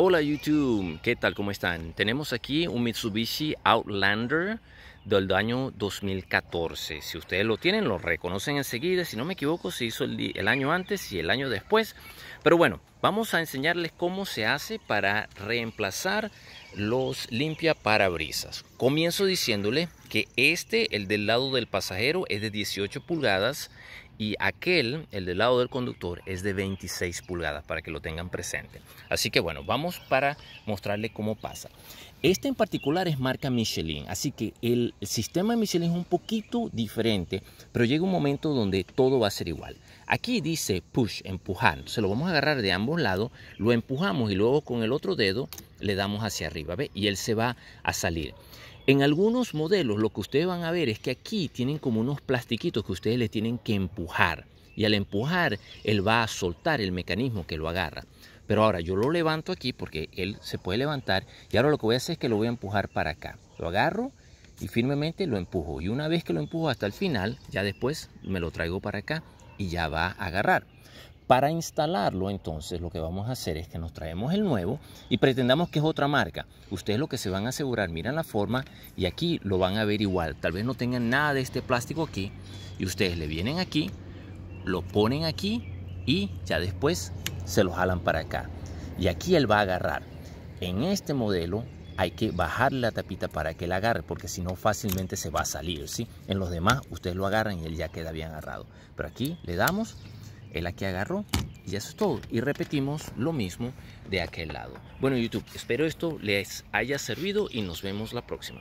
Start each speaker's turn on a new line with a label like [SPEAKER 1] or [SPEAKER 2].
[SPEAKER 1] Hola YouTube, ¿qué tal? ¿Cómo están? Tenemos aquí un Mitsubishi Outlander del año 2014. Si ustedes lo tienen, lo reconocen enseguida. Si no me equivoco, se hizo el, el año antes y el año después. Pero bueno, Vamos a enseñarles cómo se hace para reemplazar los limpia parabrisas. Comienzo diciéndole que este, el del lado del pasajero, es de 18 pulgadas y aquel, el del lado del conductor, es de 26 pulgadas para que lo tengan presente. Así que bueno, vamos para mostrarle cómo pasa. Este en particular es marca Michelin, así que el sistema de Michelin es un poquito diferente, pero llega un momento donde todo va a ser igual. Aquí dice push, empujando se lo vamos a agarrar de ambos un lado lo empujamos y luego con el otro dedo le damos hacia arriba, ¿ve? Y él se va a salir. En algunos modelos lo que ustedes van a ver es que aquí tienen como unos plastiquitos que ustedes le tienen que empujar. Y al empujar, él va a soltar el mecanismo que lo agarra. Pero ahora yo lo levanto aquí porque él se puede levantar. Y ahora lo que voy a hacer es que lo voy a empujar para acá. Lo agarro y firmemente lo empujo. Y una vez que lo empujo hasta el final, ya después me lo traigo para acá y ya va a agarrar. Para instalarlo, entonces, lo que vamos a hacer es que nos traemos el nuevo y pretendamos que es otra marca. Ustedes lo que se van a asegurar, miran la forma y aquí lo van a ver igual. Tal vez no tengan nada de este plástico aquí y ustedes le vienen aquí, lo ponen aquí y ya después se lo jalan para acá. Y aquí él va a agarrar. En este modelo hay que bajar la tapita para que él agarre, porque si no fácilmente se va a salir, ¿sí? En los demás ustedes lo agarran y él ya queda bien agarrado. Pero aquí le damos el aquí agarró y eso es todo. Y repetimos lo mismo de aquel lado. Bueno YouTube, espero esto les haya servido y nos vemos la próxima.